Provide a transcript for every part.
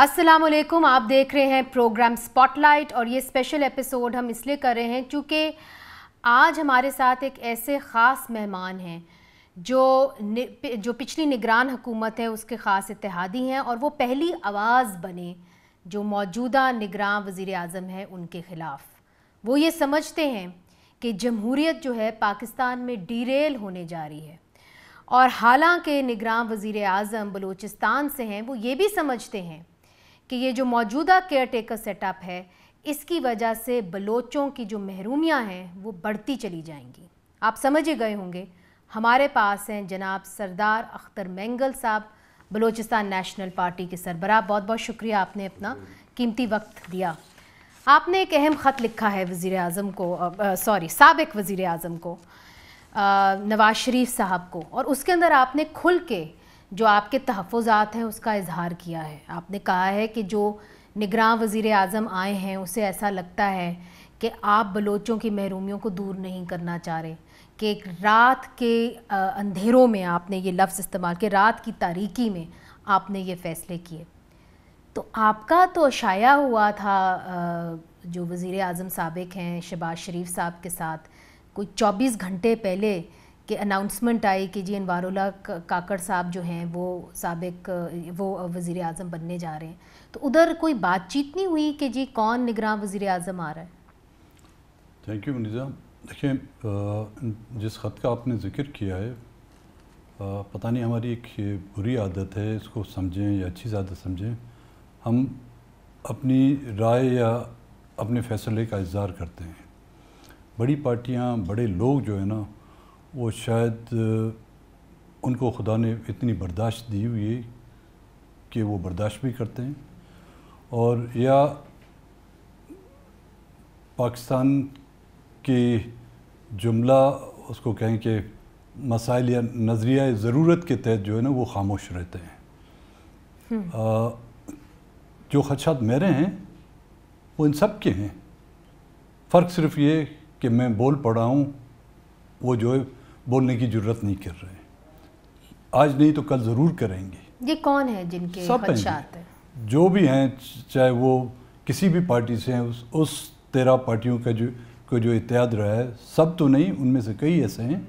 अस्सलाम वालेकुम आप देख रहे हैं प्रोग्राम स्पॉटलाइट और ये स्पेशल एपिसोड हम इसलिए कर रहे हैं क्योंकि आज हमारे साथ एक ऐसे ख़ास मेहमान हैं जो जो पिछली निगरान हुकूमत है उसके ख़ास इतिहादी हैं और वो पहली आवाज़ बने जो मौजूदा निगरान वज़ी अजम है उनके ख़िलाफ़ वो ये समझते हैं कि जमहूरीत जो है पाकिस्तान में डीरेल होने जा रही है और हालांकि निगरान वज़ी अजम बलूचिस्तान से हैं वो ये भी समझते हैं कि ये जो मौजूदा केयर टेकर सेटअप है इसकी वजह से बलोचों की जो महरूमियाँ हैं वो बढ़ती चली जाएंगी आप समझ ही गए होंगे हमारे पास हैं जनाब सरदार अख्तर मैंगल साहब बलोचिस्तान नेशनल पार्टी के सरबरा बहुत बहुत शुक्रिया आपने अपना कीमती वक्त दिया आपने एक अहम ख़त लिखा है वज़ी अजम को सॉरी सबक वज़ी अजम को नवाज शरीफ साहब को और उसके अंदर आपने खुल के जो आपके तहफ़ात हैं उसका इजहार किया है आपने कहा है कि जो निगरान वज़ी अजम आए हैं उसे ऐसा लगता है कि आप बलोचों की महरूमियों को दूर नहीं करना चाह रहे कि एक रात के अंधेरों में आपने ये लफ्ज़ इस्तेमाल किया रात की तारीकी में आपने ये फ़ैसले किए तो आपका तो अशाया हुआ था जो वज़ी अजम सबक हैं शबाज शरीफ साहब के साथ कोई चौबीस घंटे पहले कि अनाउंसमेंट आई कि जी अनवारोला काकड़ साहब जो हैं वो सबक वो वज़ी अजम बनने जा रहे हैं तो उधर कोई बातचीत नहीं हुई कि जी कौन निगरान वज़ी अजम आ रहा है थैंक यू मनीजा देखिए जिस ख़त का आपने ज़िक्र किया है पता नहीं हमारी एक बुरी आदत है इसको समझें या अच्छी आदत समझें हम अपनी राय या अपने फैसले का इजहार करते हैं बड़ी पार्टियाँ बड़े लोग जो है ना वो शायद उनको खुदा ने इतनी बर्दाश्त दी हुई है कि वो बर्दाश्त भी करते हैं और या पाकिस्तान के जुमला उसको कहें कि मसाइल या नज़रिया ज़रूरत के तहत जो है ना वो खामोश रहते हैं आ, हम्म। जो खदशात मेरे हैं वो इन सब के हैं फ़र्क सिर्फ ये कि मैं बोल पड़ा हूँ वो जो है बोलने की जरूरत नहीं कर रहे आज नहीं तो कल ज़रूर करेंगे ये कौन है जिनके सब हैं जो भी हैं चाहे वो किसी भी पार्टी से हैं उस उस तेरह पार्टियों का जो को जो इत्याद रहा है सब तो नहीं उनमें से कई ऐसे हैं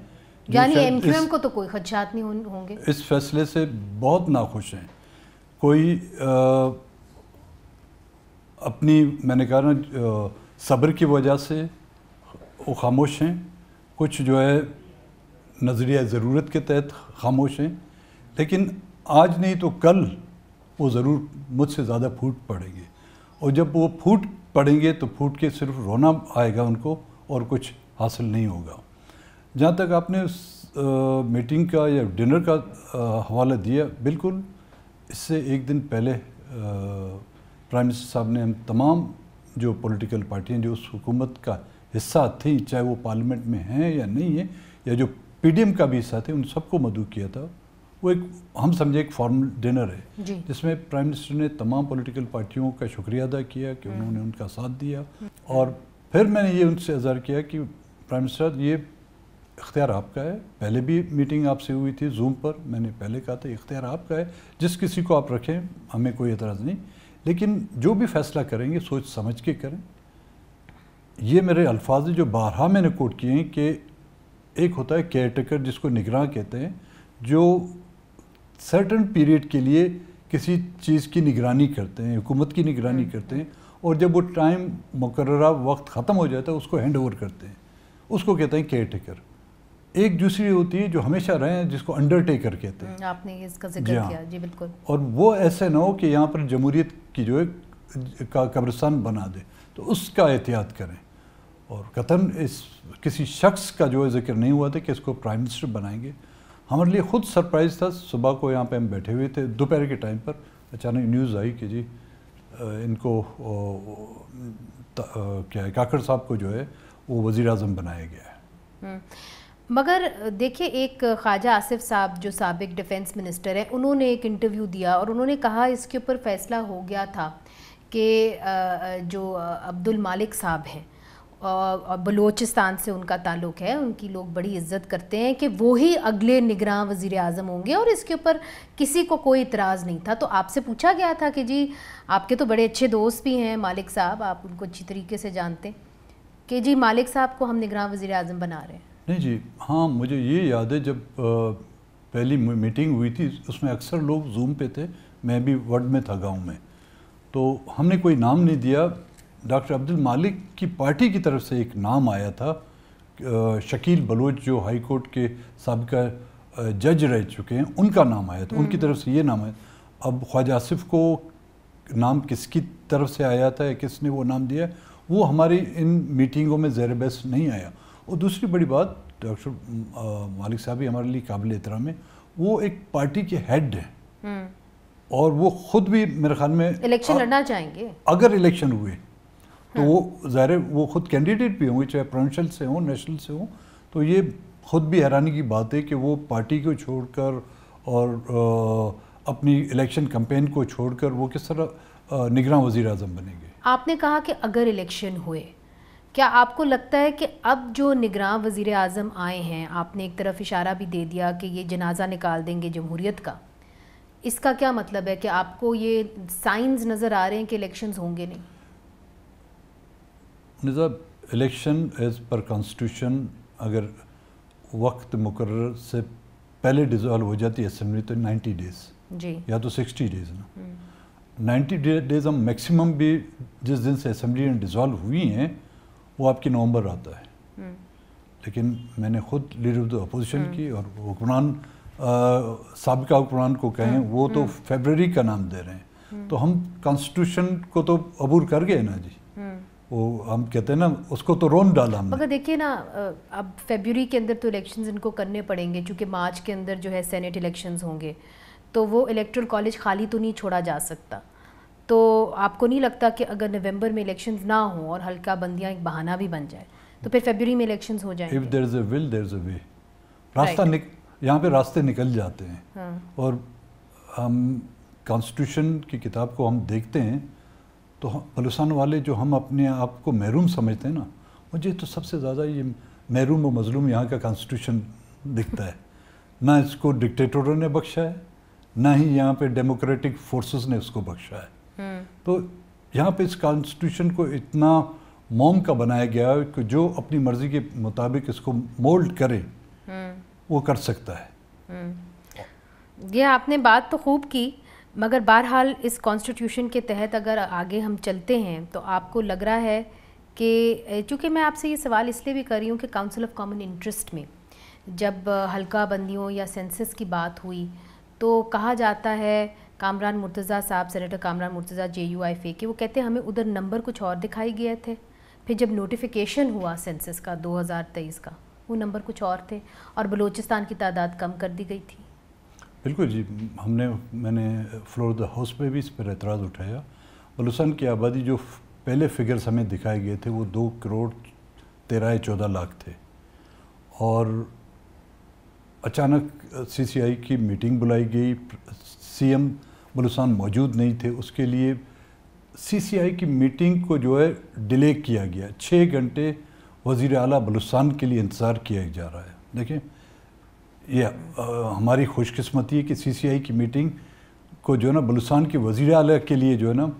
यानी एमक्यूएम को तो कोई खदशात नहीं होंगे इस फैसले से बहुत नाखुश हैं कोई आ, अपनी मैंने कहा ना सब्र की वजह से वो खामोश हैं कुछ जो है नज़रिया ज़रूरत के तहत खामोश हैं लेकिन आज नहीं तो कल वो ज़रूर मुझसे ज़्यादा फूट पड़ेंगे और जब वो फूट पड़ेंगे तो फूट के सिर्फ रोना आएगा उनको और कुछ हासिल नहीं होगा जहाँ तक आपने उस आ, मीटिंग का या डिनर का आ, हवाला दिया बिल्कुल इससे एक दिन पहले प्राइम मिनिस्टर साहब ने हम तमाम जो पॉलिटिकल पार्टियाँ जो उस हुकूमत का हिस्सा थी चाहे वो पार्लियामेंट में हैं या नहीं है या जो पीडीएम का भी हिस्सा थे उन सबको मधु किया था वो एक हम समझे एक फॉर्मल डिनर है जिसमें प्राइम मिनिस्टर ने तमाम पॉलिटिकल पार्टियों का शुक्रिया अदा किया कि उन्होंने उनका साथ दिया और फिर मैंने ये उनसे अजहर किया कि प्राइम मिनिस्टर ये इख्तियार आपका है पहले भी मीटिंग आपसे हुई थी जूम पर मैंने पहले कहा था इख्तियार आपका है जिस किसी को आप रखें हमें कोई एतराज़ नहीं लेकिन जो भी फैसला करेंगे सोच समझ के करें ये मेरे अल्फाज जो बारहा मैंने कोट किए हैं कि एक होता है केयरटेकर जिसको निगरान कहते हैं जो सर्टन पीरियड के लिए किसी चीज़ की निगरानी करते हैं हुकूमत की निगरानी हम्म, करते हैं हम्म। और जब वो टाइम मुकर वक्त ख़त्म हो जाता है उसको हैंड ओवर करते हैं उसको कहते हैं केयर टेकर एक दूसरी होती है जो हमेशा रहे जिसको अंडरटेकर कहते हैं हम्म, आपने इसका जिक्र हाँ। किया जी बिल्कुल और वो ऐसे ना हो कि यहाँ पर जमहूरीत की जो है का कब्रिस्तान बना दे तो उसका एहतियात करें और कतन इस किसी शख्स का जो है जिक्र नहीं हुआ था कि इसको प्राइम मिनिस्टर बनाएंगे हमारे लिए खुद सरप्राइज़ था सुबह को यहाँ पे हम बैठे हुए थे दोपहर के टाइम पर अचानक न्यूज़ आई कि जी इनको क्या है काकड़ साहब को जो है वो वज़ी अजम बनाया गया है हम्म। मगर देखिए एक ख्वाजा आसिफ साहब जो सबक डिफेंस मिनिस्टर हैं उन्होंने एक इंटरव्यू दिया और उन्होंने कहा इसके ऊपर फैसला हो गया था कि जो अब्दुल मालिक साहब हैं बलूचिस्तान से उनका ताल्लुक़ है उनकी लोग बड़ी इज्जत करते हैं कि वो ही अगले निगरान वज़ी अजम होंगे और इसके ऊपर किसी को कोई इतराज़ नहीं था तो आपसे पूछा गया था कि जी आपके तो बड़े अच्छे दोस्त भी हैं मालिक साहब आप उनको अच्छी तरीके से जानते हैं कि जी मालिक साहब को हम निगरान वज़ी अजम बना रहे हैं नहीं जी हाँ मुझे ये याद है जब पहली मीटिंग हुई थी उसमें अक्सर लोग जूम पे थे मैं भी वर्ड में था गाँव में तो हमने कोई नाम नहीं दिया डॉक्टर अब्दुल मालिक की पार्टी की तरफ से एक नाम आया था शकील बलोच जो हाई कोर्ट के सबका जज रह चुके हैं उनका नाम आया था उनकी हम्म। तरफ से ये नाम आया अब ख्वाजा आसिफ को नाम किसकी तरफ से आया था या किसने वो नाम दिया वो हमारी इन मीटिंगों में ज़ैर बहस नहीं आया और दूसरी बड़ी बात डॉक्टर मालिक साहब ही हमारे लिए काबिल एहतराम है वो एक पार्टी के हेड हैं हम्म। और वो खुद भी मेरे ख्याल में इलेक्शन लड़ना चाहेंगे अगर इलेक्शन हुए तो वो हाँ। ज़ाहिर वो खुद कैंडिडेट भी होंगे चाहे प्रोवेंशल से हों नेशनल से हों तो ये खुद भी हैरानी की बात है कि वो पार्टी को छोड़कर और आ, अपनी इलेक्शन कम्पेन को छोड़कर वो किस तरह निगरान वजीर अजम बनेंगे आपने कहा कि अगर इलेक्शन हुए क्या आपको लगता है कि अब जो निगरान वजीर अजम आए हैं आपने एक तरफ इशारा भी दे दिया कि ये जनाजा निकाल देंगे जमहूरीत का इसका क्या मतलब है कि आपको ये साइंस नज़र आ रहे हैं कि इलेक्शंस होंगे नहीं निज़ाब इलेक्शन एज़ पर कॉन्स्टिट्यूशन अगर वक्त मुकर से पहले डिज़ोल्व हो जाती है असम्बली तो 90 डेज़ या तो 60 डेज़ ना 90 हम्म। डेज़ हम मैक्सिमम भी जिस दिन से असम्बली डिज़ोल्व हुई हैं वो आपकी नवंबर आता है हम्म। लेकिन मैंने खुद लीडर ऑफ द अपोजिशन की और हुक्मरान सबका हुक्मरान को कहें हम्म। वो तो फेबररी का नाम दे रहे हैं तो हम कॉन्स्टिट्यूशन को तो अबूर कर गए ना जी वो हम कहते हैं ना उसको तो रोन डाला हमने मगर देखिए ना अब फेबररी के अंदर तो इलेक्शंस इनको करने पड़ेंगे क्योंकि मार्च के अंदर जो है सेनेट इलेक्शंस होंगे तो वो इलेक्ट्रल कॉलेज खाली तो नहीं छोड़ा जा सकता तो आपको नहीं लगता कि अगर नवंबर में इलेक्शंस ना हो और हल्का बंदियाँ एक बहाना भी बन जाए तो फिर फेबररी में इलेक्शंस हो जाए if there is will there is way रास्ता right. यहाँ पे रास्ते निकल जाते हैं हाँ। और हम कॉन्स्टिट्यूशन की किताब को हम देखते हैं तो बलूसान वाले जो हम अपने आप को महरूम समझते हैं ना मुझे तो सबसे ज़्यादा ये महरूम और मजलूम यहाँ का कॉन्स्टिट्यूशन दिखता है ना इसको डिक्टेटरों ने बख्शा है ना ही यहाँ पे डेमोक्रेटिक फोर्सेस ने उसको बख्शा है हम्म। तो यहाँ पे इस कॉन्स्टिट्यूशन को इतना मोम का बनाया गया है कि जो अपनी मर्जी के मुताबिक इसको मोल्ड करे हम्म। वो कर सकता है हम्म। ये आपने बात तो खूब की मगर बहरहाल इस कॉन्स्टिट्यूशन के तहत अगर आगे हम चलते हैं तो आपको लग रहा है कि चूँकि मैं आपसे ये सवाल इसलिए भी कर रही हूँ कि काउंसिल ऑफ कॉमन इंटरेस्ट में जब हल्का बंदियों या सेंसस की बात हुई तो कहा जाता है कामरान मुर्तज़ा साहब senator Kamran Murtaza J U I F के वो कहते हैं हमें उधर नंबर कुछ और दिखाई गए थे फिर जब नोटिफिकेशन हुआ सेंसस का 2023 का वो नंबर कुछ और थे और बलूचिस्तान की तादाद कम कर दी गई थी बिल्कुल जी हमने मैंने फ्लोर द हाउस पे भी इस पर एतराज़ उठाया बलूसन की आबादी जो पहले फिगर्स हमें दिखाए गए थे वो दो करोड़ तेरह चौदह लाख थे और अचानक सीसीआई की मीटिंग बुलाई गई सीएम एम मौजूद नहीं थे उसके लिए सीसीआई की मीटिंग को जो है डिले किया गया छः घंटे वज़ी अली बलूस्तान के लिए इंतज़ार किया जा रहा है देखें ये हमारी खुशकस्मती है कि सीसीआई की मीटिंग को जो है ना बलुस्तान के वजीर अला के लिए जो है ना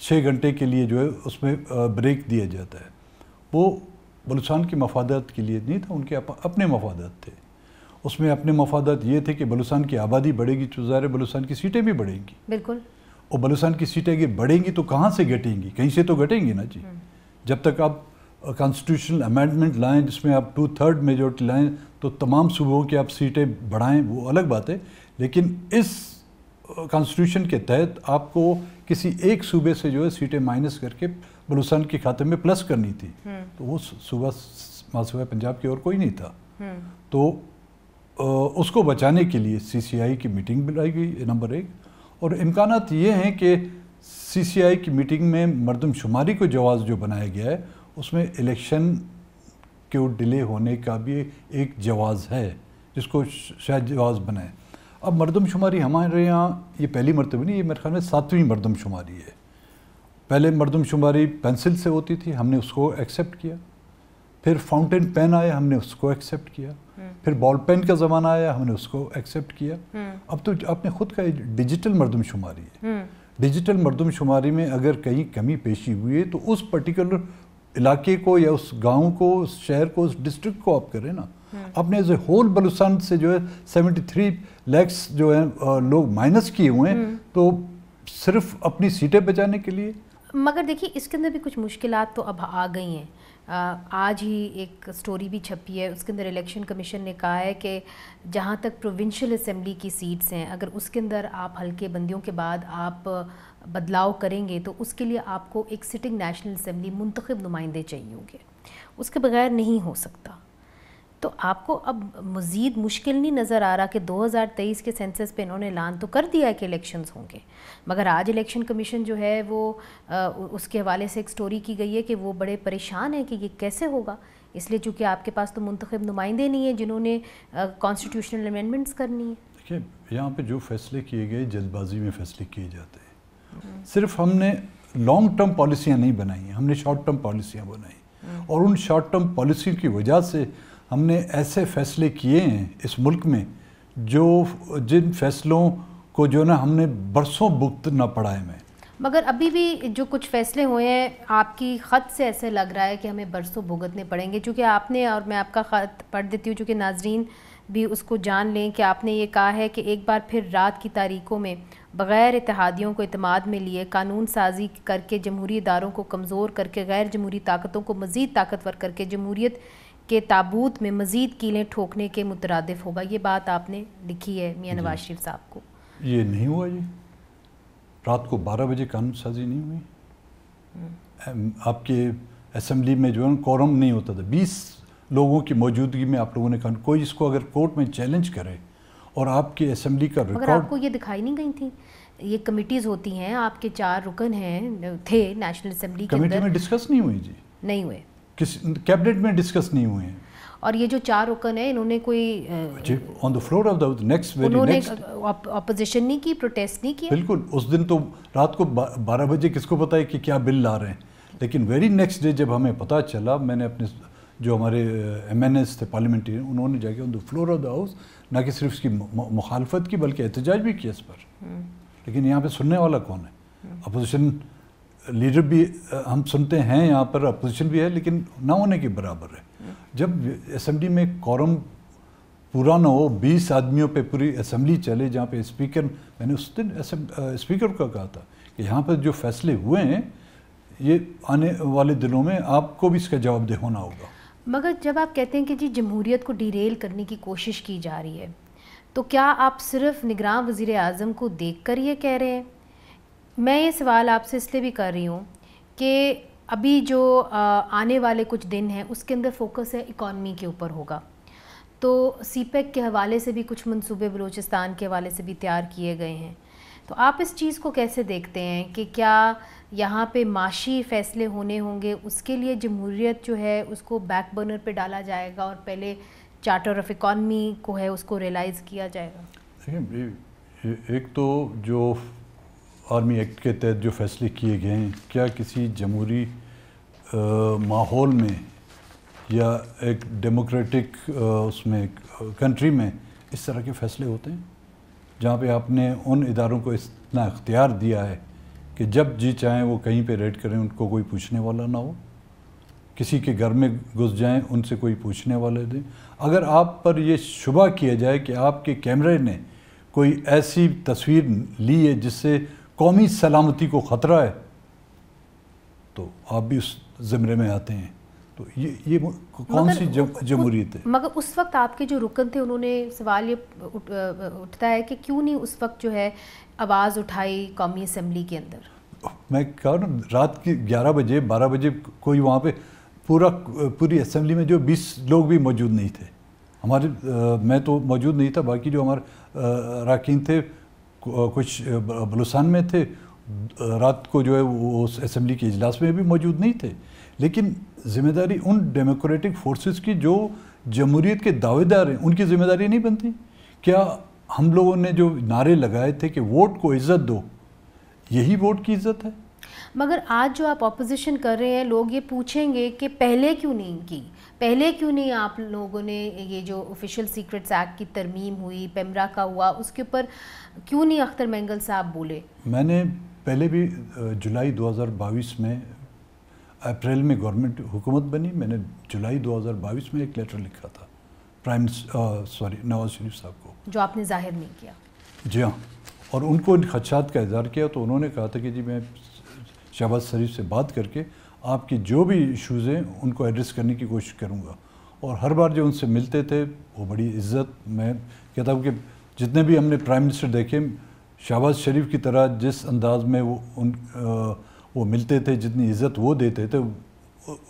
छः घंटे के लिए जो है उसमें ब्रेक दिया जाता है वो बलुस्तान के मफादत के लिए नहीं था उनके अपने मफादत थे उसमें अपने मफादत ये थे कि बलुस्तान की आबादी बढ़ेगी तो ज़ाहिर बलूसान की सीटें भी बढ़ेंगी बिल्कुल और बलुस्तान की सीटें अगर बढ़ेंगी तो कहाँ से घटेंगी कहीं से तो घटेंगी ना जी हम्म। जब तक आप कॉन्स्टिट्यूशन अमेंडमेंट लाएं जिसमें आप टू थर्ड मेजोरिटी लाएं तो तमाम सूबों की आप सीटें बढ़ाएँ वो अलग बात है लेकिन इस कॉन्स्टिट्यूशन के तहत आपको किसी एक सूबे से जो है सीटें माइनस करके बलूचिस्तान के खाते में प्लस करनी थी हम्म। तो वो सूबा मासूबा पंजाब की और कोई नहीं था हम्म। तो आ, उसको बचाने के लिए सीसीआई की मीटिंग बुलाई गई नंबर एक और इम्कान ये हैं कि सीसीआई की मीटिंग में मरदमशुमारी को जवाब जो बनाया गया है उसमें इलेक्शन के डिले होने का भी एक जवाज़ है जिसको शायद जवाज़ बनाए अब मरदमशुमारी हमारे यहाँ ये पहली मरतबा नहीं ये मेरे ख्याल में सातवीं मरदमशुमारी है पहले मरदमशुमारी पेंसिल से होती थी हमने उसको एक्सेप्ट किया फिर फाउंटेन पेन आया हमने उसको एक्सेप्ट किया हम्म। फिर बॉल पेन का ज़माना आया हमने उसको एक्सेप्ट किया हम्म। अब तो आपने ख़ुद का डिजिटल मरदमशुमारी है डिजिटल हम्म। मरदमशुमारी में अगर कहीं कमी पेशी हुई है तो उस पर्टिकुलर इलाके को या उस गांव को उस शहर को उस डिस्ट्रिक्ट को आप करें ना अपने जो होल बलूचिस्तान से जो है 73 लैक्स जो है लोग माइनस किए हुए हैं हम्म। तो सिर्फ अपनी सीटें बचाने के लिए मगर देखिए इसके अंदर भी कुछ मुश्किल तो अब आ गई हैं आज ही एक स्टोरी भी छपी है उसके अंदर इलेक्शन कमीशन ने कहा है कि जहाँ तक प्रोविंशियल असम्बली की सीट्स हैं अगर उसके अंदर आप हल्के बंदियों के बाद आप बदलाव करेंगे तो उसके लिए आपको एक सिटिंग नेशनल असम्बली मुंतखब नुमाइंदे चाहिए होंगे उसके बगैर नहीं हो सकता तो आपको अब मज़ीद मुश्किल नहीं नज़र आ रहा कि 2023 के सेंसस पे इन्होंने ऐलान तो कर दिया है कि इलेक्शंस होंगे मगर आज इलेक्शन कमीशन जो है वो आ, उसके हवाले से एक स्टोरी की गई है कि वो बड़े परेशान हैं कि ये कैसे होगा इसलिए चूँकि आपके पास तो मंतखब नुमाइंदे नहीं हैं जिन्होंने कॉन्स्टिट्यूशनल अमेंडमेंट्स करनी है देखिए यहाँ पर जो फैसले किए गए जल्दबाजी में फैसले किए जाते हैं सिर्फ हमने लॉन्ग टर्म पॉलिसियाँ नहीं बनाई हमने शॉर्ट टर्म पॉलिसियाँ बनाई और उन शॉर्ट टर्म पॉलिसी की वजह से हमने ऐसे फैसले किए हैं इस मुल्क में जो जिन फैसलों को जो ना हमने बरसों भुगतना पड़ा है मैं मगर अभी भी जो कुछ फैसले हुए हैं आपकी ख़त से ऐसे लग रहा है कि हमें बरसों भुगतने पड़ेंगे क्योंकि आपने और मैं आपका ख़त पढ़ देती हूँ चूँकि नाजरीन भी उसको जान लें कि आपने ये कहा है कि एक बार फिर रात की तारीखों में बग़ैर इतिहादियों को अतमाद में लिए कानून साजी करके जमहूरी इदारों को कमज़ोर करके गैर जमहूरी ताकतों को मज़ीद ताकतवर करके जमहूरीत के ताबूत में मज़ीद कीलें ठोकने के मुतरद होगा ये बात आपने लिखी है मियाँ नवाज शरीफ साहब को ये नहीं हुआ जी रात को बारह बजे कानून साजी नहीं हुई हम्म। आपके असम्बली में जो है कॉरम नहीं होता था बीस लोगों की मौजूदगी में आप लोगों ने कानून कोई इसको अगर कोर्ट में चैलेंज करे और आपकी असम्बली का रिकॉर्ड आपको ये दिखाई नहीं गई थी ये कमिटीज़ होती हैं आपके चार रुकन हैं थे नेशनल असेंबली के अंदर में डिस्कस नहीं हुई जी नहीं हुए किस कैबिनेट में डिस्कस नहीं हुए हैं और ये जो चार रुकन है इन्होंने कोई on the floor of the next very next opposition नहीं की प्रोटेस्ट नहीं किया बिल्कुल उस दिन तो रात को बारह बजे किसको पता है कि क्या बिल ला रहे हैं लेकिन वेरी नेक्स्ट डे जब हमें पता चला मैंने अपने जो हमारे एम थे पार्लियामेंटेरियन उन्होंने जाके on the floor of the house ना कि सिर्फ उसकी मुखालफत की बल्कि एहतजाज भी किया इस पर लेकिन यहाँ पे सुनने वाला कौन है अपोजिशन लीडर भी हम सुनते हैं यहाँ पर अपोजिशन भी है लेकिन ना होने के बराबर है जब असम्बली में कॉरम पूरा ना हो बीस आदमियों पे पूरी असम्बली चले जहाँ पे स्पीकर मैंने उस दिन स्पीकर का कहा था कि यहाँ पर जो फैसले हुए हैं ये आने वाले दिनों में आपको भी इसका जवाबदेह होना होगा मगर जब आप कहते हैं कि जी जमहूरीत को डिरेल करने की कोशिश की जा रही है तो क्या आप सिर्फ निगरान वज़ी अजम को देख कर ये कह रहे हैं मैं ये सवाल आपसे इसलिए भी कर रही हूँ कि अभी जो आने वाले कुछ दिन हैं उसके अंदर फोकस है इकॉनमी के ऊपर होगा तो सी पैक e के हवाले से भी कुछ मंसूबे बलूचिस्तान के हवाले से भी तैयार किए गए हैं तो आप इस चीज़ को कैसे देखते हैं कि क्या यहाँ पे माशी फैसले होने होंगे उसके लिए जमहूरीत जो है उसको बैक बर्नर पर डाला जाएगा और पहले चार्टर ऑफ इकॉनमी को है उसको रियलाइज़ किया जाएगा एक तो जो आर्मी एक्ट के तहत जो फैसले किए गए हैं क्या किसी जमहूरी माहौल में या एक डेमोक्रेटिक उसमें कंट्री में इस तरह के फैसले होते हैं जहाँ पे आपने उन इदारों को इतना अख्तियार दिया है कि जब जी चाहें वो कहीं पे रेड करें उनको कोई पूछने वाला ना हो किसी के घर में घुस जाएं उनसे कोई पूछने वाले दें अगर आप पर यह शुबा किया जाए कि आपके कैमरे ने कोई ऐसी तस्वीर ली है जिससे कौमी सलामती को ख़तरा है तो आप भी उस ज़मरे में आते हैं तो ये ये कौन सी जमहूरियत है मगर उस वक्त आपके जो रुकन थे उन्होंने सवाल ये उठ, उठता है कि क्यों नहीं उस वक्त जो है आवाज़ उठाई कौमी असम्बली के अंदर मैं कह रहा हूँ रात के 11 बजे 12 बजे कोई वहाँ पे पूरा पूरी असम्बली में जो 20 लोग भी मौजूद नहीं थे हमारे आ, मैं तो मौजूद नहीं था बाकी जो हमारे अरकान थे कुछ बलुस्तान में थे रात को जो है वो उस असम्बली के इजलास में भी मौजूद नहीं थे लेकिन जिम्मेदारी उन डेमोक्रेटिक फोर्सेस की जो जमहूरीत के दावेदार हैं उनकी जिम्मेदारी नहीं बनती क्या हम लोगों ने जो नारे लगाए थे कि वोट को इज्जत दो यही वोट की इज्जत है मगर आज जो आप ऑपोजिशन कर रहे हैं लोग ये पूछेंगे कि पहले क्यों नहीं की पहले क्यों नहीं आप लोगों ने ये जो ऑफिशियल सीक्रेट्स एक्ट की तरमीम हुई पेमरा का हुआ उसके ऊपर क्यों नहीं अख्तर मैंगल साहब बोले मैंने पहले भी जुलाई 2022 में अप्रैल में गवर्नमेंट हुकूमत बनी मैंने जुलाई 2022 में एक लेटर लिखा था प्राइम सॉरी नवाज शरीफ साहब को जो आपने जाहिर नहीं किया जी हाँ और उनको इन खदशात का इजहार किया तो उन्होंने कहा था कि जी मैं शहबाज शरीफ से बात करके आपकी जो भी इश्यूज़ हैं उनको एड्रेस करने की कोशिश करूँगा और हर बार जो उनसे मिलते थे वो बड़ी इज्जत मैं कहता हूँ कि जितने भी हमने प्राइम मिनिस्टर देखे शहबाज शरीफ की तरह जिस अंदाज में वो उन आ, वो मिलते थे जितनी इज्जत वो देते थे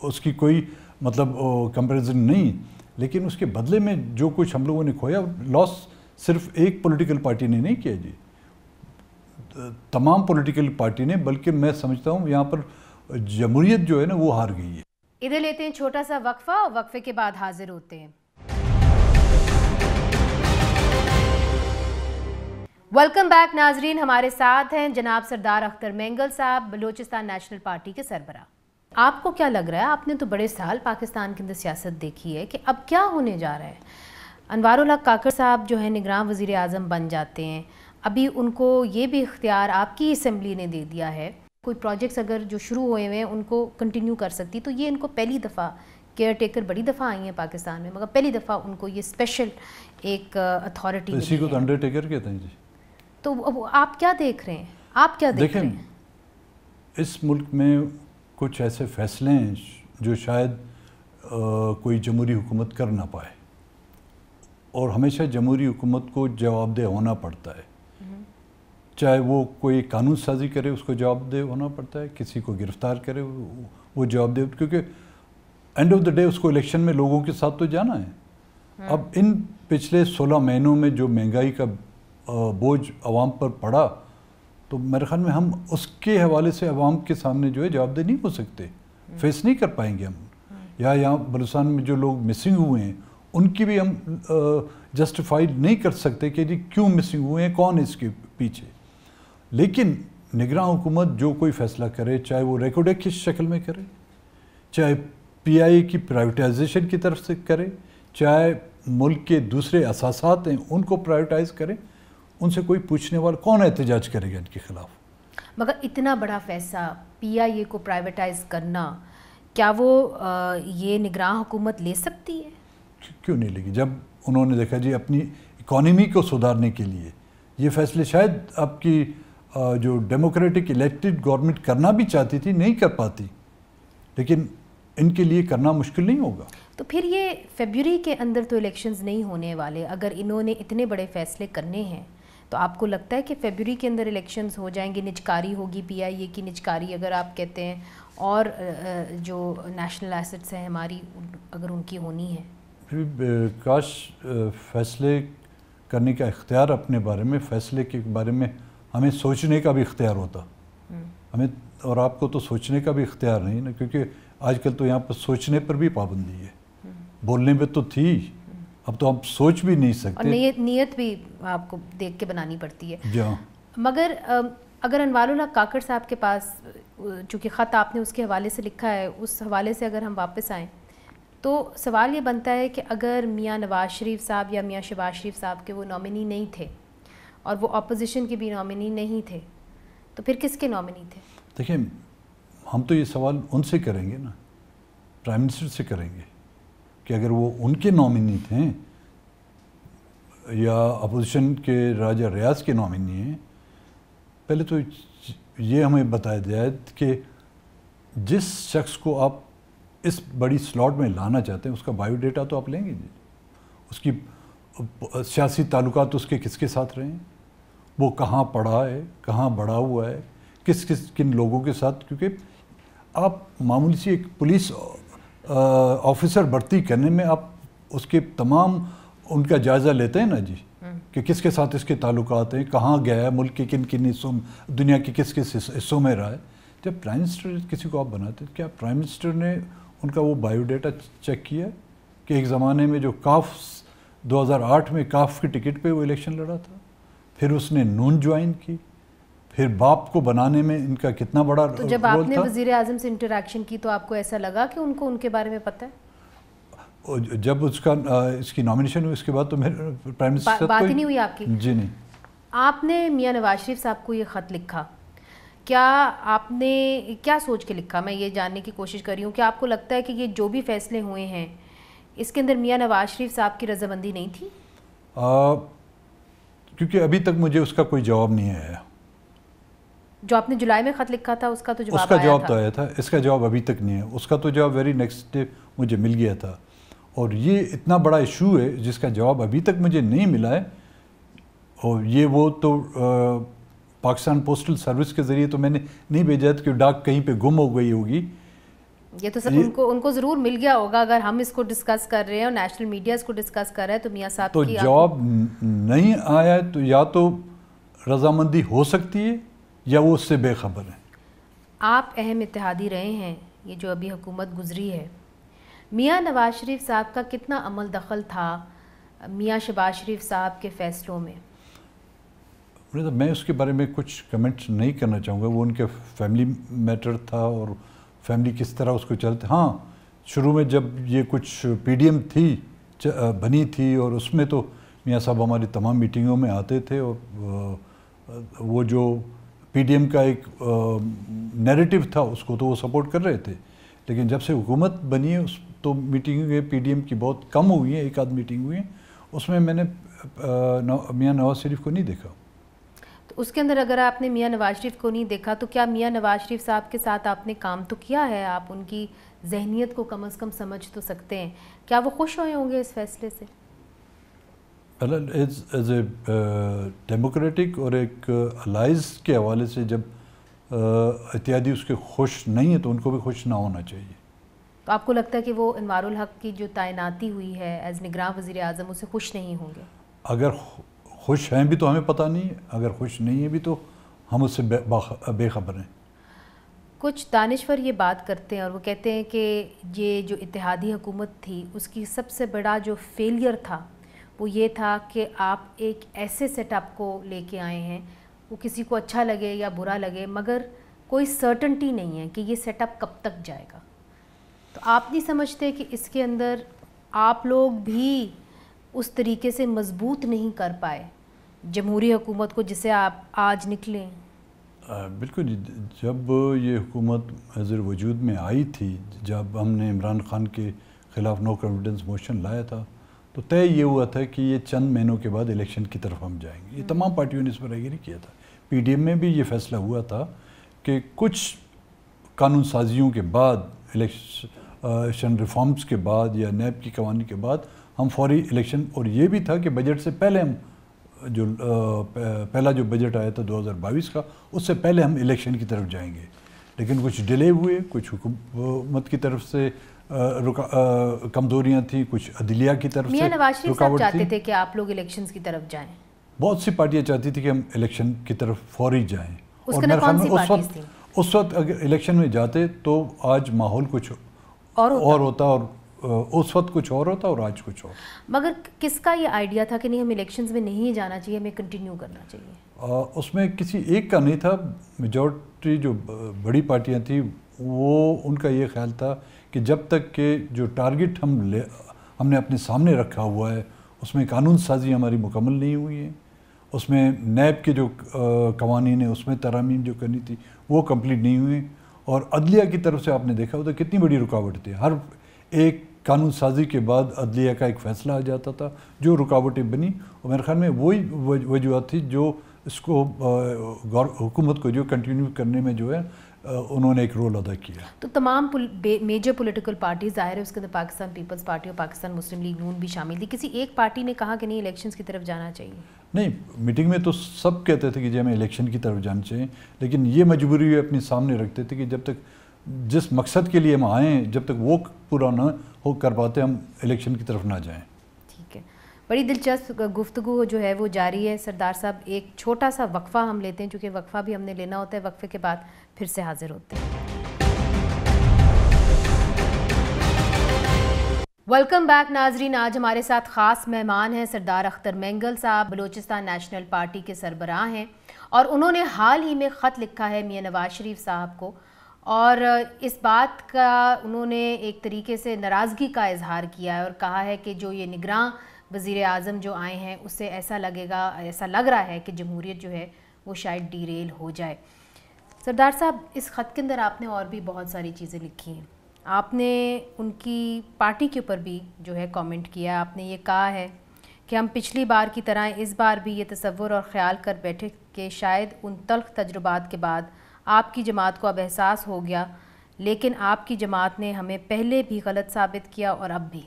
उसकी कोई मतलब कंपेरिजन नहीं लेकिन उसके बदले में जो कुछ हम लोगों ने खोया लॉस सिर्फ एक पॉलिटिकल पार्टी ने नहीं किया जी तमाम पॉलिटिकल पार्टी ने बल्कि मैं समझता हूँ यहाँ पर जमहूरियत जो है ना वो हार गई है इधर लेते हैं छोटा सा वक्फा और वक्फे के बाद हाजिर होते हैं वेलकम बैक नाजरीन हमारे साथ हैं जनाब सरदार अख्तर मेंगल साहब बलूचिस्तान नेशनल पार्टी के सरबरा आपको क्या लग रहा है आपने तो बड़े साल पाकिस्तान के अंदर सियासत देखी है कि अब क्या होने जा रहा है अनवारुल्ला काकर साहब जो है निगरान वज़ी अजम बन जाते हैं अभी उनको ये भी इख्तियार आपकी इसम्बली ने दे दिया है कोई प्रोजेक्ट्स अगर जो शुरू हुए हुए हैं उनको कंटिन्यू कर सकती तो ये इनको पहली दफ़ा केयर टेकर बड़ी दफ़ा आई हैं पाकिस्तान में मगर पहली दफ़ा उनको ये स्पेशल एक अथॉरिटी तो इसी को तो कहते हैं जी तो आप क्या देख रहे हैं आप क्या देख रहे हैं इस मुल्क में कुछ ऐसे फैसले हैं जो शायद आ, कोई जमहूरी हुकूमत कर ना पाए और हमेशा जमहूरी हुकूमत को जवाबदेह होना पड़ता है हम्म। चाहे वो कोई कानून साजी करे उसको जवाबदेह होना पड़ता है किसी को गिरफ्तार करे वो जवाबदेह क्योंकि एंड ऑफ द डे उसको इलेक्शन में लोगों के साथ तो जाना है हम्म। अब इन पिछले 16 महीनों में जो महंगाई का बोझ आवाम पर पड़ा तो मेरे ख्याल में हम उसके हवाले से आवाम के सामने जो है जवाबदेह नहीं हो सकते हम्म। फेस नहीं कर पाएंगे हम या यहाँ बलुस्तान में जो लोग मिसिंग हुए हैं उनकी भी हम जस्टिफाइड नहीं कर सकते कि जी क्यों मिसिंग हुए हैं कौन इसके पीछे लेकिन निगरान हुकूमत जो कोई फैसला करे चाहे वो रेकोडे की शक्ल में करे चाहे पीआईए की प्राइवेटाइजेशन की तरफ से करे चाहे मुल्क के दूसरे असासात हैं उनको प्राइवेटाइज़ करें उनसे कोई पूछने वाला कौन एहतजाज करेगा इनके खिलाफ मगर इतना बड़ा फैसला पीआईए को प्राइवेटाइज करना क्या वो आ, ये निगरान हुकूमत ले सकती है क्यों नहीं लेगी जब उन्होंने देखा जी अपनी इकोनॉमी को सुधारने के लिए ये फैसले शायद आपकी जो डेमोक्रेटिक इलेक्टेड गवर्नमेंट करना भी चाहती थी नहीं कर पाती लेकिन इनके लिए करना मुश्किल नहीं होगा तो फिर ये फेबररी के अंदर तो इलेक्शंस नहीं होने वाले अगर इन्होंने इतने बड़े फैसले करने हैं तो आपको लगता है कि फेबररी के अंदर इलेक्शंस हो जाएंगे निचकारी होगी पीआईए की निचकारी अगर आप कहते हैं और जो नेशनल एसेट्स हैं हमारी अगर उनकी होनी है काश फैसले करने का इख्तियार अपने बारे में फैसले के बारे में हमें सोचने का भी इख्तियार होता हम्म। हमें और आपको तो सोचने का भी इख्तियार नहीं ना क्योंकि आजकल तो यहाँ पर सोचने पर भी पाबंदी है हम्म। बोलने पर तो थी अब तो आप सोच भी नहीं सकते और नियत नियत भी आपको देख के बनानी पड़ती है हाँ। मगर अगर अनवारुल्ला काकड़ साहब के पास चूँकि ख़त आपने उसके हवाले से लिखा है उस हवाले से अगर हम वापस आएँ तो सवाल ये बनता है कि अगर मियाँ नवाज शरीफ साहब या मियाँ शबाज शरीफ साहब के वो नॉमिनी नहीं थे और वो अपोजिशन के भी नॉमिनी नहीं थे तो फिर किसके नॉमिनी थे देखिए हम तो ये सवाल उनसे करेंगे ना प्राइम मिनिस्टर से करेंगे कि अगर वो उनके नॉमिनी थे या अपोजिशन के राजा रियाज के नॉमिनी हैं पहले तो ये हमें बताया जाए कि जिस शख्स को आप इस बड़ी स्लॉट में लाना चाहते हैं उसका बायोडेटा तो आप लेंगे जी उसकी सियासी तो उसके किसके साथ रहे हैं वो कहाँ पढ़ा है कहाँ बड़ा हुआ है किस किस किन लोगों के साथ क्योंकि आप मामूली सी एक पुलिस ऑफिसर भर्ती करने में आप उसके तमाम उनका जायज़ा लेते हैं ना जी हम्म। कि किसके साथ इसके ताल्लुक हैं कहाँ गया है मुल्क के किन किन हिस्सों में दुनिया के किस किस हिस्सों में रहा है जब प्राइम मिनिस्टर किसी को आप बनाते क्या प्राइम मिनिस्टर ने उनका वो बायोडाटा चेक किया कि एक ज़माने में जो काफ 2008 में काफ की टिकट पे वो इलेक्शन लड़ा था फिर उसने नून ज्वाइन की फिर बाप को बनाने में इनका कितना बड़ा तो जब आपने वजीर आजम से इंटरेक्शन की तो आपको ऐसा लगा कि उनको उनके बारे में पता है जब उसका इसकी नॉमिनेशन हुई उसके बाद तो मेरे प्राइम मिनिस्टर बा, तो बात ही नहीं हुई आपकी जी नहीं आपने मियाँ नवाज शरीफ साहब को ये ख़त लिखा क्या आपने क्या सोच के लिखा मैं ये जानने की कोशिश कर रही हूँ कि आपको लगता है कि ये जो भी फैसले हुए हैं इसके अंदर मियाँ नवाज शरीफ साहब की रजामंदी नहीं थी क्योंकि अभी तक मुझे उसका कोई जवाब नहीं आया जो आपने जुलाई में खत लिखा था उसका तो जवाब उसका जवाब तो आया था इसका जवाब अभी तक नहीं है उसका तो जवाब वेरी नेक्स्ट डे मुझे मिल गया था और ये इतना बड़ा इशू है जिसका जवाब अभी तक मुझे नहीं मिला है और ये वो तो पाकिस्तान पोस्टल सर्विस के ज़रिए तो मैंने नहीं भेजा था तो कि डाक कहीं पे गुम हो गई होगी ये तो सब ये, उनको उनको ज़रूर मिल गया होगा अगर हम इसको डिस्कस कर रहे हैं और नेशनल मीडिया इसको डिस्कस कर रहा है तो मियाँ साहब तो जवाब नहीं आया तो या तो रजामंदी हो सकती है या वो उससे बेखबर हैं आप अहम इतिहादी रहे हैं ये जो अभी हुकूमत गुजरी है मियाँ नवाज शरीफ साहब का कितना अमल दखल था मियाँ शबाज शरीफ साहब के फ़ैसलों में तो, मैं उसके बारे में कुछ कमेंट्स नहीं करना चाहूँगा वो उनके फैमिली मैटर था और फैमिली किस तरह उसको चलते हाँ शुरू में जब ये कुछ पीडीएम थी बनी थी और उसमें तो मियाँ साहब हमारी तमाम मीटिंगों में आते थे और वो जो पीडीएम का एक नैरेटिव था उसको तो वो सपोर्ट कर रहे थे लेकिन जब से हुकूमत बनी है उस तो मीटिंगें पीडीएम की बहुत कम हुई है एक आध मीटिंग हुई है उसमें मैंने मियाँ नवाज शरीफ को नहीं देखा तो उसके अंदर अगर आपने मियाँ नवाज शरीफ को नहीं देखा तो क्या मियाँ नवाज शरीफ साहब के साथ आपने काम तो किया है आप उनकी जहनीत को कम अज़ कम समझ तो सकते हैं क्या वो खुश हुए होंगे इस फैसले से एज ए डेमोक्रेटिक और एक अलाइज के हवाले से जब uh, इत्यादि उसके खुश नहीं है तो उनको भी खुश ना होना चाहिए तो आपको लगता है कि वो इनवारुल हक की जो तैनाती हुई है एज निगरान वजीर अजम उसे खुश नहीं होंगे अगर खुश हैं भी तो हमें पता नहीं अगर खुश नहीं है भी तो हम उससे बेखबर हैं कुछ दानश्वर ये बात करते हैं और वो कहते हैं कि ये जो इतिहादी हुकूमत थी उसकी सबसे बड़ा जो फेलियर था वो ये था कि आप एक ऐसे सेटअप को लेके आए हैं वो किसी को अच्छा लगे या बुरा लगे मगर कोई सर्टनटी नहीं है कि ये सेटअप कब तक जाएगा तो आप नहीं समझते कि इसके अंदर आप लोग भी उस तरीके से मजबूत नहीं कर पाए जमहूरी हुकूमत को जिसे आप आज निकलें बिल्कुल जब ये हुकूमत हजर वजूद में आई थी जब हमने इमरान खान के ख़िलाफ़ नो कॉन्फिडेंस मोशन लाया था तो तय ये हुआ था कि ये चंद महीनों के बाद इलेक्शन की तरफ हम जाएंगे ये हम्म। तमाम पार्टियों ने इस पर एग्री किया था पीडीएम में भी ये फैसला हुआ था कि कुछ कानून साजियों के बाद इलेक्शन रिफॉर्म्स के बाद या नैब की कवानी के बाद हम फौरी इलेक्शन और ये भी था कि बजट से पहले हम जो पहला जो बजट आया था 2022 का उससे पहले हम इलेक्शन की तरफ जाएंगे लेकिन कुछ डिले हुए कुछ हुकूमत की तरफ से कमजोरियां थी कुछ अदलिया की तरफ से चाहते थे कि आप लोग इलेक्शंस की तरफ जाएं बहुत सी पार्टियां चाहती थी कि हम इलेक्शन की तरफ फौरी जाएं और मेरे ख्याल में उस वक्त उस वक्त अगर इलेक्शन में जाते तो आज माहौल कुछ और होता, और होता और उस वक्त कुछ और होता और आज कुछ और मगर किसका ये आइडिया था कि नहीं हम इलेक्शंस में नहीं जाना चाहिए हमें कंटिन्यू करना चाहिए उसमें किसी एक का नहीं था मेजॉरिटी जो बड़ी पार्टियां थी वो उनका ये ख्याल था कि जब तक के जो टारगेट हम ले हमने अपने सामने रखा हुआ है उसमें कानून साजी हमारी मुकम्मल नहीं हुई है उसमें नैब के जो कवानीन है उसमें तरामीम जो करनी थी वो कम्प्लीट नहीं हुई और अदलिया की तरफ से आपने देखा होता कितनी बड़ी रुकावट थी हर एक कानून साजी के बाद अदलिया का एक फ़ैसला आ जाता था जो रुकावटें बनी और मेरे ख्याल में वही वजूहत थी जो इसको हुकूमत को जो कंटिन्यू करने में जो है उन्होंने एक रोल अदा किया तो तमाम पुल, मेजर पॉलिटिकल पार्टीज जाहिर है उसके अंदर पाकिस्तान पीपल्स पार्टी और पाकिस्तान मुस्लिम लीग नून भी शामिल थी किसी एक पार्टी ने कहा कि नहीं इलेक्शंस की तरफ जाना चाहिए नहीं मीटिंग में तो सब कहते थे कि जी हमें इलेक्शन की तरफ जाना चाहिए लेकिन ये मजबूरी भी अपने सामने रखते थे कि जब तक जिस मकसद के लिए हम आएँ जब तक वो पूरा ना हो कर पाते हम इलेक्शन की तरफ ना जाएँ बड़ी दिलचस्प गुफ्तु जो है वो जारी है सरदार साहब एक छोटा सा वक्फ़ा हम लेते हैं चूँकि वक्फ़ा भी हमने लेना होता है वक्फ़े के बाद फिर से हाज़िर होते हैं वेलकम बैक नाजरीन आज हमारे साथ ख़ास मेहमान हैं सरदार अख्तर मैंगल साहब बलोचिस्तान नेशनल पार्टी के सरबराह हैं और उन्होंने हाल ही में ख़त लिखा है मियाँ नवाज शरीफ साहब को और इस बात का उन्होंने एक तरीके से नाराज़गी का इजहार किया है और कहा है कि जो ये निगरान वज़ी अजम जो आए हैं उससे ऐसा लगेगा ऐसा लग रहा है कि जमहूरीत जो है वो शायद डीरेल हो जाए सरदार साहब इस ख़त के अंदर आपने और भी बहुत सारी चीज़ें लिखी हैं आपने उनकी पार्टी के ऊपर भी जो है कमेंट किया आपने ये कहा है कि हम पिछली बार की तरह इस बार भी ये तस्वुर और ख़्याल कर बैठे कि शायद उन तलख तजुर्बात के बाद आपकी जमात को अब एहसास हो गया लेकिन आपकी जमात ने हमें पहले भी गलत साबित किया और अब भी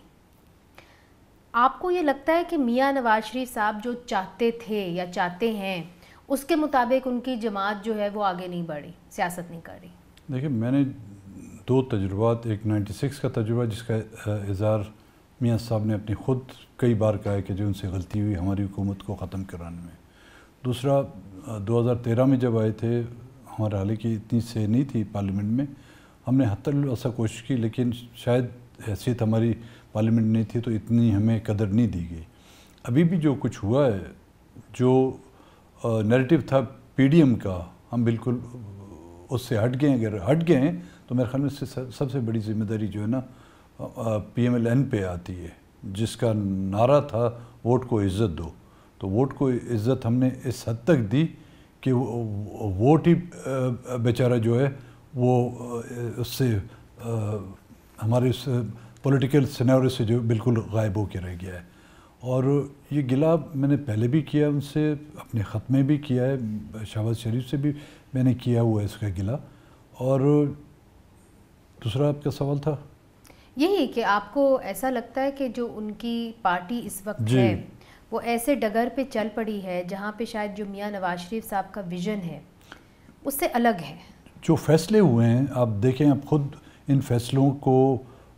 आपको ये लगता है कि मियाँ नवाज शरीफ साहब जो चाहते थे या चाहते हैं उसके मुताबिक उनकी जमात जो है वो आगे नहीं बढ़ी सियासत नहीं कर रही देखिए मैंने दो तजुर्बात एक 96 का तजुर्बा जिसका इजहार मियाँ साहब ने अपनी ख़ुद कई बार कहा है कि जो उनसे गलती हुई हमारी हुकूमत को ख़त्म कराने में दूसरा 2013 में जब आए थे हमारे हाल की इतनी से नहीं थी पार्लियामेंट में हमने हतर ऐसा कोशिश की लेकिन शायद हैसियत हमारी पार्लियामेंट नहीं थी तो इतनी हमें कदर नहीं दी गई अभी भी जो कुछ हुआ है जो नैरेटिव था पीडीएम का हम बिल्कुल उससे हट गए अगर हट गए हैं तो मेरे ख्याल में इससे सबसे बड़ी जिम्मेदारी जो है ना पी एम एल एन पे आती है जिसका नारा था वोट को इज़्ज़त दो तो वोट को इज़्ज़त हमने इस हद तक दी कि वोट ही बेचारा जो है वो उससे हमारे उस पॉलिटिकल सिनेरियो से जो बिल्कुल गायब होकर रह गया है और ये गिला मैंने पहले भी किया उनसे अपने ख़त में भी किया है शहबाज शरीफ से भी मैंने किया हुआ है इसका गिला और दूसरा आपका सवाल था यही कि आपको ऐसा लगता है कि जो उनकी पार्टी इस वक्त है वो ऐसे डगर पे चल पड़ी है जहाँ पे शायद जो मियाँ नवाज शरीफ साहब का विज़न है उससे अलग है जो फैसले हुए हैं आप देखें आप खुद इन फैसलों को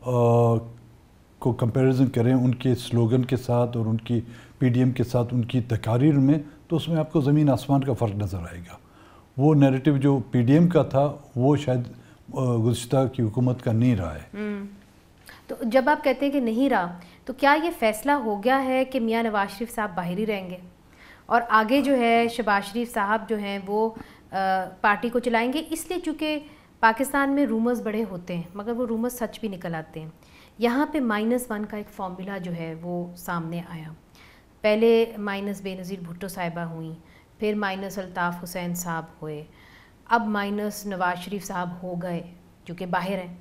को कंपैरिजन करें उनके स्लोगन के साथ और उनकी पीडीएम के साथ उनकी तकारीर में तो उसमें आपको ज़मीन आसमान का फ़र्क नज़र आएगा वो नैरेटिव जो पीडीएम का था वो शायद गुज्तर की हुकूमत का नहीं रहा है हम्म। तो जब आप कहते हैं कि नहीं रहा तो क्या ये फैसला हो गया है कि मियाँ नवाज शरीफ साहब बाहर ही रहेंगे और आगे जो है शबाज शरीफ साहब जो हैं वो आ, पार्टी को चलाएंगे इसलिए चूँकि पाकिस्तान में रूमर्स बड़े होते हैं मगर वो रूमर्स सच भी निकल आते हैं यहाँ पे माइनस वन का एक फार्मूला जो है वो सामने आया पहले माइनस बेनज़ीर भुट्टो साहिबा हुई फिर माइनस अल्ताफ़ हुसैन साहब हुए अब माइनस नवाज शरीफ साहब हो गए जो कि बाहर हैं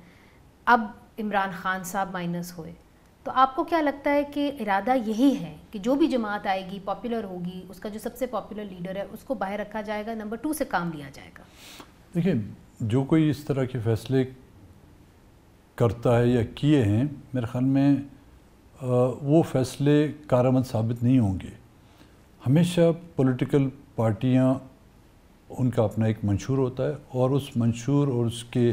अब इमरान ख़ान साहब माइनस हुए तो आपको क्या लगता है कि इरादा यही है कि जो भी जमात आएगी पॉपुलर होगी उसका जो सबसे पॉपुलर लीडर है उसको बाहर रखा जाएगा नंबर टू से काम लिया जाएगा देखिए जो कोई इस तरह के फैसले करता है या किए हैं मेरे ख़्याल में वो फैसले कारामद साबित नहीं होंगे हमेशा पॉलिटिकल पार्टियाँ उनका अपना एक मंशूर होता है और उस मंशूर और उसके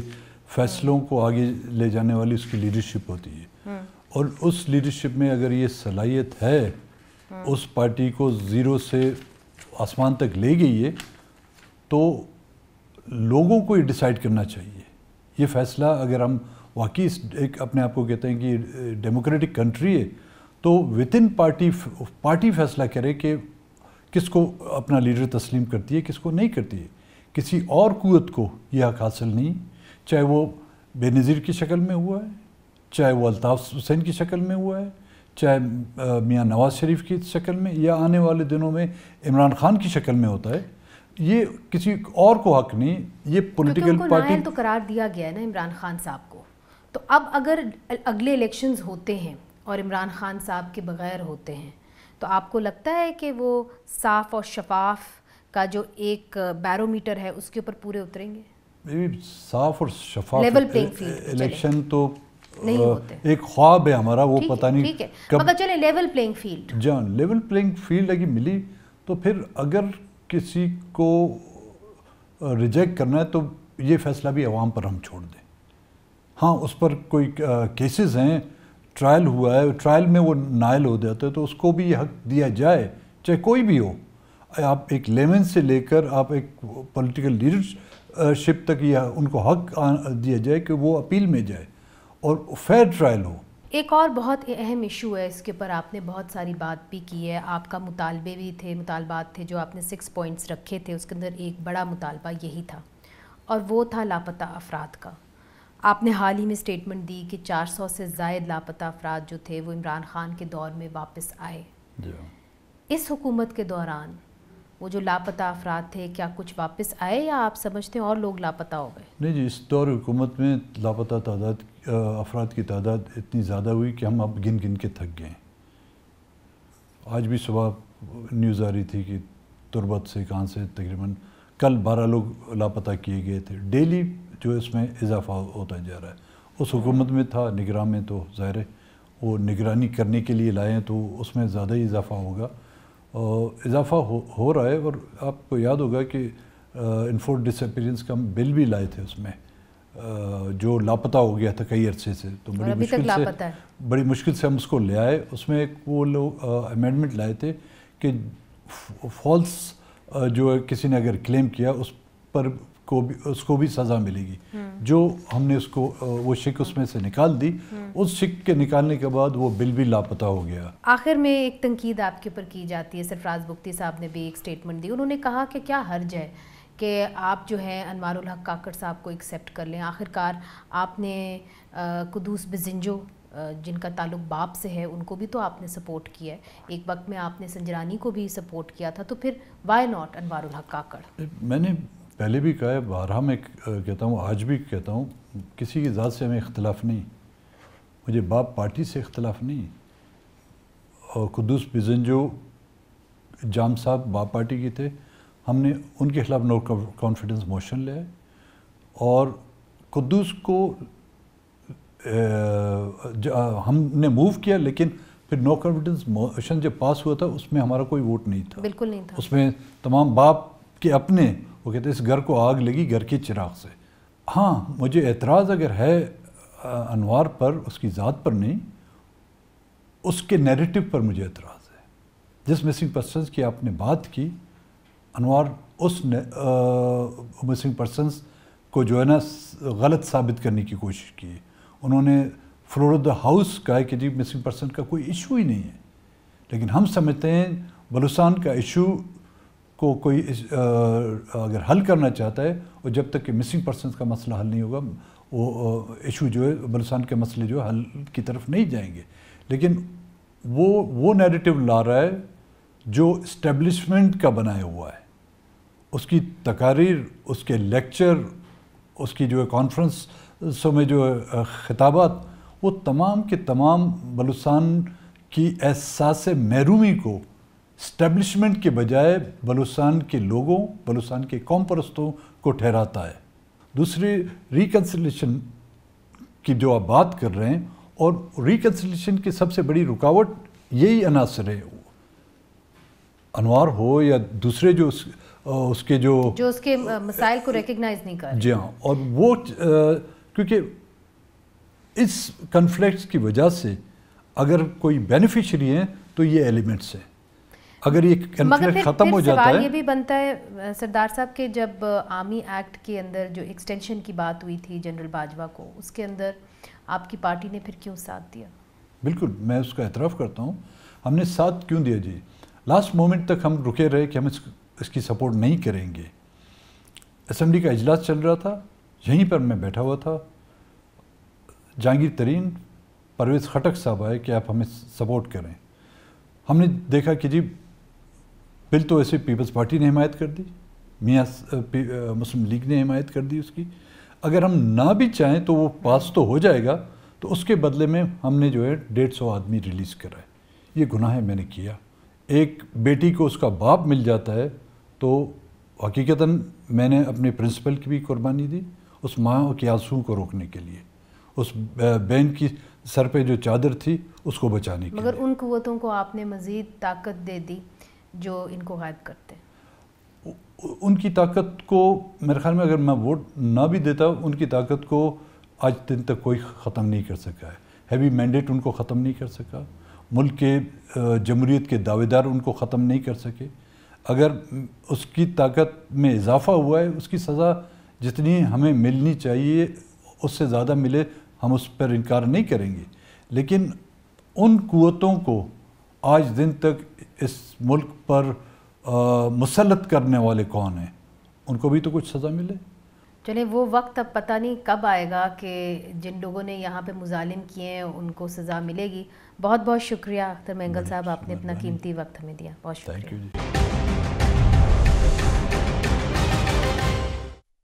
फैसलों को आगे ले जाने वाली उसकी लीडरशिप होती है हम्म। और उस लीडरशिप में अगर ये सलाहियत है हम्म। उस पार्टी को ज़ीरो से आसमान तक ले गई है तो लोगों को ही डिसाइड करना चाहिए ये फैसला अगर हम वाकई एक अपने आप को कहते हैं कि डेमोक्रेटिक कंट्री है तो विद इन पार्टी पार्टी फैसला करे कि किसको अपना लीडर तस्लीम करती है किसको नहीं करती है किसी और कुत को यह हक हासिल नहीं चाहे वो बेनज़ीर की शक्ल में हुआ है चाहे वो अल्ताफ़ हुसैन की शक्ल में हुआ है चाहे मियाँ नवाज़ शरीफ की शक्ल में या आने वाले दिनों में इमरान खान की शक्ल में होता है ये किसी और को हक नहीं ये पॉलिटिकल पार्टी तो करार दिया गया है ना इमरान खान साहब को तो अब अगर अगले इलेक्शंस होते हैं और इमरान खान साहब के बगैर होते हैं तो आपको लगता है कि वो साफ और शफाफ का जो एक बैरोमीटर है उसके ऊपर पूरे उतरेंगे साफ और शफाफ लेवल प्लेइंग फील्ड इलेक्शन तो नहीं होते एक ख्वाब है हमारा वो पता नहीं ठीक है मगर चले लेवल प्लेइंग फील्ड जान लेवल प्लेइंग फील्ड अगर मिली तो फिर अगर किसी को रिजेक्ट करना है तो ये फैसला भी आवाम पर हम छोड़ दें हाँ उस पर कोई केसेस हैं ट्रायल हुआ है ट्रायल में वो नायल हो जाता है तो उसको भी हक दिया जाए चाहे कोई भी हो आप एक लेमन से लेकर आप एक पॉलिटिकल लीडरशिप तक यह उनको हक दिया जाए कि वो अपील में जाए और फेयर ट्रायल हो एक और बहुत अहम इशू है इसके ऊपर आपने बहुत सारी बात भी की है आपका मुतालबे भी थे मुतालबात थे जो आपने सिक्स पॉइंट्स रखे थे उसके अंदर एक बड़ा मुतालबा यही था और वो था लापता अफराद का आपने हाल ही में स्टेटमेंट दी कि 400 से जायद लापता अफराद जो थे वो इमरान खान के दौर में वापस आए इस हुकूमत के दौरान वो जो लापता अफराद थे क्या कुछ वापस आए या आप समझते हैं और लोग लापता हो गए नहीं जी इस दौर हुकूमत में लापता तादाद अफराद की तादाद इतनी ज़्यादा हुई कि हम अब गिन गिन के थक गए आज भी सुबह न्यूज़ आ रही थी कि तुरबत से कहाँ से तकरीबन कल बारह लोग लापता किए गए थे डेली जो इसमें इजाफा होता जा रहा है उस हुकूमत में था निगरान में तो ज़ाहिर है वो निगरानी करने के लिए लाएँ तो उसमें ज़्यादा ही इजाफा होगा और इजाफा हो, हो रहा है और आपको याद होगा कि इनफोर्स डिसअपीरेंस का हम बिल भी लाए थे उसमें जो लापता हो गया था कई अरसे से तो बड़ी मुश्किल से बड़ी मुश्किल से हम उसको ले आए उसमें एक वो लोग अमेंडमेंट लाए थे कि फॉल्स जो किसी ने अगर क्लेम किया उस पर को भी उसको भी सज़ा मिलेगी हम्म। जो हमने उसको वो शिक उसमें से निकाल दी हम्म। उस शिक के निकालने के बाद वो बिल भी लापता हो गया आखिर में एक तनकीद आपके ऊपर की जाती है सरफराज बुख्ती साहब ने भी एक स्टेटमेंट दी उन्होंने कहा कि क्या हर्ज है कि आप जो है अनवारुल हक काकड़ साहब को एक्सेप्ट कर लें आखिरकार आपने कुदूस बिजिंजो जिनका ताल्लुक बाप से है उनको भी तो आपने सपोर्ट किया है एक वक्त में आपने संजरानी को भी सपोर्ट किया था तो फिर वाई नॉट अनवारुल हक काकड़ मैंने पहले भी कहा है बारह में कहता हूँ आज भी कहता हूँ किसी की ज़ात से हमें इख्तलाफ नहीं मुझे बाप पार्टी से इख्तलाफ नहीं और कुदूस बिजन जो जाम साहब बाप पार्टी के थे हमने उनके खिलाफ नो कॉन्फिडेंस मोशन लिया और कुद्दूस को हमने मूव किया लेकिन फिर नो कॉन्फिडेंस मोशन जब पास हुआ था उसमें हमारा कोई वोट नहीं था बिल्कुल नहीं था उसमें तमाम बाप के अपने वो कहते इस घर को आग लगी घर के चिराग से हाँ मुझे एतराज़ अगर है अनवार पर उसकी ज़ात पर नहीं उसके नैरेटिव पर मुझे एतराज़ है जिस मिसिंग पर्सन की आपने बात की अनवर उस मिसिंग पर्सनस को जो है ना गलत साबित करने की कोशिश की उन्होंने फ्लोर ऑफ द हाउस कहा कि जी मिसिंग पर्सन का कोई इशू ही नहीं है लेकिन हम समझते हैं बलूसान का इशू को कोई इस, आ, अगर हल करना चाहता है और जब तक कि मिसिंग पर्सन का मसला हल नहीं होगा वो इशू जो है बलुस्तान के मसले जो है हल की तरफ नहीं जाएंगे लेकिन वो वो नैरेटिव ला रहा है जो इस्टेब्लिशमेंट का बनाया हुआ है उसकी तकारीर उसके लेक्चर उसकी जो है कॉन्फ्रेंसों में जो खिताबत वो तमाम के तमाम बलुस्तान की एहसास महरूमी को स्टैब्लिशमेंट के बजाय बलुस्तान के लोगों बलुस्तान के कौम परस्तों को ठहराता है दूसरी रिकन्सलेशन की जो आप बात कर रहे हैं और रिकन्सलेशन की सबसे बड़ी रुकावट यही अनासर है अनवार हो या दूसरे जो उसके जो जो उसके मसाइल को रिकग्नाइज नहीं कर जी हाँ और वो क्योंकि इस कन्फ्लिक्ट की वजह से अगर कोई बेनिफिशरी है तो ये एलिमेंट्स हैं अगर ये कन्फ्लिक्ट खत्म हो जाता है ये भी बनता है सरदार साहब के जब आर्मी एक्ट के अंदर जो एक्सटेंशन की बात हुई थी जनरल बाजवा को उसके अंदर आपकी पार्टी ने फिर क्यों साथ दिया बिल्कुल मैं उसका एतराफ़ करता हूँ हमने साथ क्यों दिया जी लास्ट मोमेंट तक हम रुके रहे कि हम इस इसकी सपोर्ट नहीं करेंगे असम्बली का इजलास चल रहा था यहीं पर मैं बैठा हुआ था जहांगीर तरीन परवेज़ खटक साहब आए कि आप हमें सपोर्ट करें हमने देखा कि जी बिल तो ऐसे पीपल्स पार्टी ने हिमायत कर दी मियाँ मुस्लिम लीग ने हिमायत कर दी उसकी अगर हम ना भी चाहें तो वो पास तो हो जाएगा तो उसके बदले में हमने जो है डेढ़ सौ आदमी रिलीज़ कराए ये गुनाह मैंने किया एक बेटी को उसका बाप मिल जाता है तो हकीकता मैंने अपने प्रिंसिपल की भी कुर्बानी दी उस माँ के आंसुओं को रोकने के लिए उस बहन की सर पे जो चादर थी उसको बचाने की मगर लिए। उन कुतों को आपने मज़ीद ताकत दे दी जो इनको गायब करते उनकी ताकत को मेरे ख्याल में अगर मैं वोट ना भी देता उनकी ताकत को आज दिन तक कोई ख़त्म नहीं कर सका है हैवी मैंडेट उनको ख़त्म नहीं कर सका मुल्क के जमहूरीत के दावेदार उनको ख़त्म नहीं कर सके अगर उसकी ताकत में इजाफा हुआ है उसकी सज़ा जितनी हमें मिलनी चाहिए उससे ज़्यादा मिले हम उस पर इनकार नहीं करेंगे लेकिन उन कुतों को आज दिन तक इस मुल्क पर मुसलत करने वाले कौन हैं उनको भी तो कुछ सज़ा मिले चले वो वक्त अब पता नहीं कब आएगा कि जिन लोगों ने यहाँ पे मुजालिम किए हैं उनको सज़ा मिलेगी बहुत बहुत शुक्रिया अख्तर मैंगल साहब तो आपने अपना कीमती वक्त हमें दिया बहुत शुक्रिया